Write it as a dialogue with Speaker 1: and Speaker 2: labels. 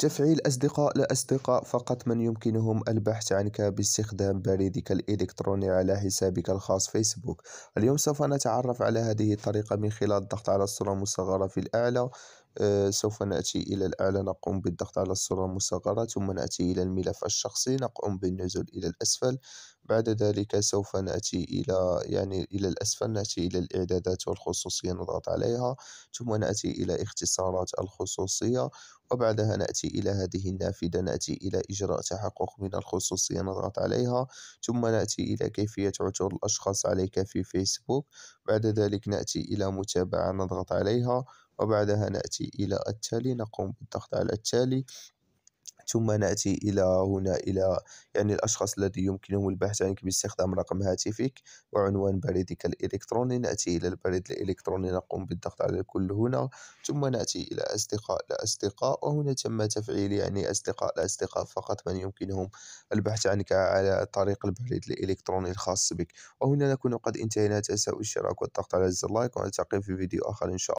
Speaker 1: تفعيل أصدقاء لأصدقاء فقط من يمكنهم البحث عنك باستخدام بريدك الإلكتروني على حسابك الخاص فيسبوك اليوم سوف نتعرف على هذه الطريقة من خلال الضغط على الصورة المصغرة في الأعلى آه، سوف نأتي إلى الأعلى نقوم بالضغط على الصورة المصغرة ثم نأتي إلى الملف الشخصي نقوم بالنزول إلى الأسفل بعد ذلك سوف نأتي إلى يعني إلى الأسفل نأتي إلى الإعدادات والخصوصية نضغط عليها ثم نأتي إلى اختصارات الخصوصية وبعدها نأتي إلى هذه النافذة نأتي إلى إجراء تحقق من الخصوصية نضغط عليها ثم نأتي إلى كيفية عثور الأشخاص عليك في فيسبوك بعد ذلك نأتي إلى متابعة نضغط عليها وبعدها نأتي إلى التالي نقوم بالضغط على التالي ثم نأتي إلى هنا إلى يعني الأشخاص الذي يمكنهم البحث عنك باستخدام رقم هاتفك وعنوان بريدك الإلكتروني نأتي إلى البريد الإلكتروني نقوم بالضغط على الكل هنا ثم نأتي إلى أصدقاء لأصدقاء وهنا تم تفعيل يعني أصدقاء لأصدقاء فقط من يمكنهم البحث عنك على طريق البريد الإلكتروني الخاص بك وهنا نكون قد انتهينا تساوي الاشتراك والضغط على زر لايك ونلتقي في فيديو آخر إن شاء الله